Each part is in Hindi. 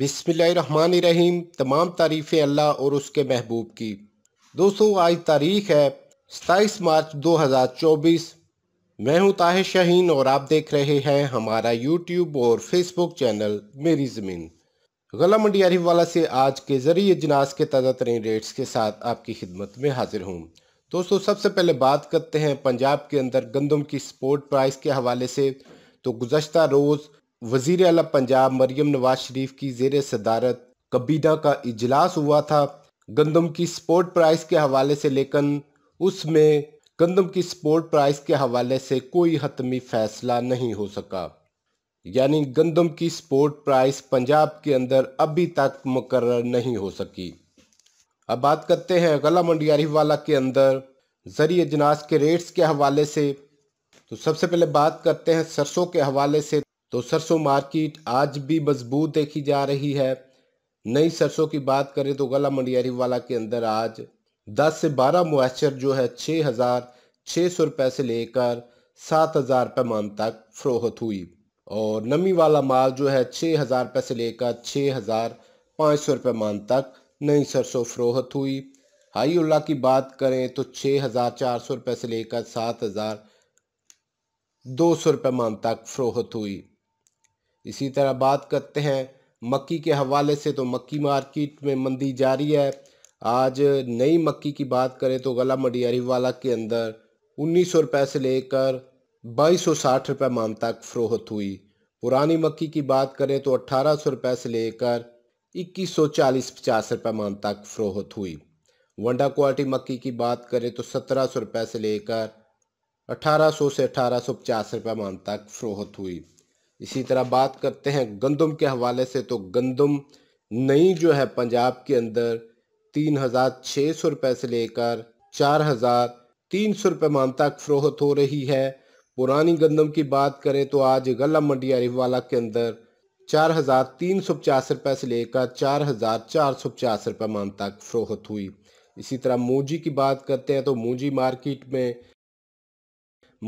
बिसमीम तमाम तारीफ़ें अल्लाह और उसके महबूब की दोस्तों आज तारीख़ है सताईस मार्च 2024 मैं हूं ताहिर शाहीन और आप देख रहे हैं हमारा यूट्यूब और फेसबुक चैनल मेरी ज़मीन गला मंडी वाला से आज के ज़रिए जनाज के ताज़ा तरीन रेट्स के साथ आपकी खिदमत में हाजिर हूँ दोस्तों सबसे पहले बात करते हैं पंजाब के अंदर गंदम की स्पोर्ट प्राइस के हवाले से तो गुजशत रोज़ वजीर अला पंजाब मरियम नवाज शरीफ की जेर सदारत कबीडा का इजलास हुआ था गंदम की स्पोर्ट प्राइस के हवाले से लेकिन उसमें गंदम की स्पोर्ट प्राइस के हवाले से कोई हतमी फैसला नहीं हो सका यानी गंदम की स्पोर्ट प्राइस पंजाब के अंदर अभी तक मुकर नहीं हो सकी अब बात करते हैं गला मंडियारी वाला के अंदर जरिए जनाज के रेट्स के हवाले से तो सबसे पहले बात करते हैं सरसों के हवाले से तो सरसों मार्केट आज भी मजबूत देखी जा रही है नई सरसों की बात करें तो गला मंडियारी वाला के अंदर आज 10 से 12 मुआचर जो है 6600 हज़ार रुपए सौ से लेकर सात हज़ार मान तक फ़रोहत हुई और नमी वाला माल जो है छः हज़ार रुपये से लेकर छः हज़ार पाँच सौ रुपये मान तक नई सरसों फ़रोहत हुई हाई उल्ला की बात करें तो छः हज़ार चार सौ रुपये से लेकर सात हज़ार दो सौ रुपये मान तक फ़रोहत हुई इसी तरह बात करते हैं मक्की के हवाले से तो मक्की मार्केट में मंदी जारी है आज नई मक्की की बात करें तो गला मडियारी वाला के अंदर उन्नीस सौ रुपये से लेकर बाईस सौ साठ रुपये मान तक फ़रोहत हुई पुरानी मक्की की बात करें तो अट्ठारह सौ रुपये से लेकर इक्कीस सौ चालीस पचास रुपये मान तक फ़रोहत हुई वंडा क्वालिटी मक्की की बात करें तो सत्रह सौ रुपये से लेकर अठारह सौ से अठारह सौ पचास रुपये मान तक फ़रोहत हुई इसी तरह बात करते हैं गंदम के हवाले से तो गंदम नई जो है पंजाब के अंदर तीन हज़ार छः सौ रुपये से लेकर चार हज़ार तीन सौ रुपये मान तक फ़रोहत हो रही है पुरानी गंदम की बात करें तो आज गला मंडी अरिवाला के अंदर चार हज़ार तीन सौ पचास रुपये से लेकर चार हज़ार चार सौ पचास रुपये मान तक फ़रोहत हुई इसी तरह मूजी की बात करते हैं तो मूजी मार्केट में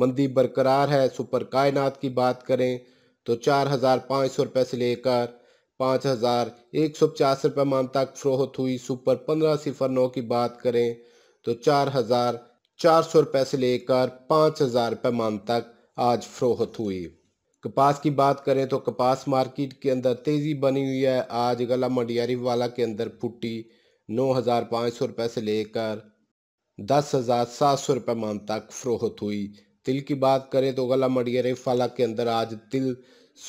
मंदी बरकरार है सुपर कायनात की बात करें तो चार हज़ार पाँच सौ रुपये से लेकर पाँच हज़ार एक सौ पचास रुपये माम तक फरोहत हुई सुपर पंद्रह सिफर नौ की बात करें तो चार हज़ार चार सौ रुपये से लेकर पाँच हज़ार रुपये माम तक आज फरोहत हुई कपास की बात करें तो कपास मार्केट के अंदर तेज़ी बनी हुई है आज गला मंडियारी वाला के अंदर फुटी नौ हज़ार पाँच सौ रुपये से लेकर दस हज़ार सात सौ रुपये माम तक फरोहत हुई तिल की बात करें तो गला मडियर फला के अंदर आज तिल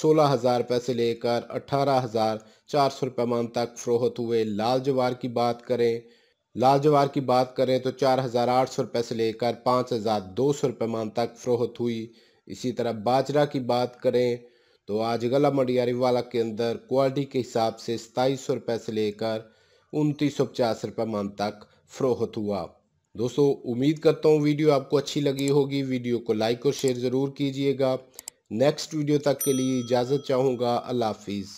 सोलह हज़ार रुपये से लेकर अठारह हज़ार चार सौ रुपये मान तक फरोहत हुए लाल जवार की बात करें लाल जवार की बात करें तो चार हज़ार आठ सौ रुपये से लेकर पाँच हज़ार दो सौ रुपये मान तक फरोहत हुई इसी तरह बाजरा की बात करें तो आज गला मडियारी वाला के अंदर क्वालिटी के हिसाब से सताईस सौ रुपये से लेकर उनतीस सौ पचास रुपये मान तक फरोहत हुआ दोस्तों उम्मीद करता हूँ वीडियो आपको अच्छी लगी होगी वीडियो को लाइक और शेयर ज़रूर कीजिएगा नेक्स्ट वीडियो तक के लिए इजाज़त चाहूँगा अल्लाह हाफिज़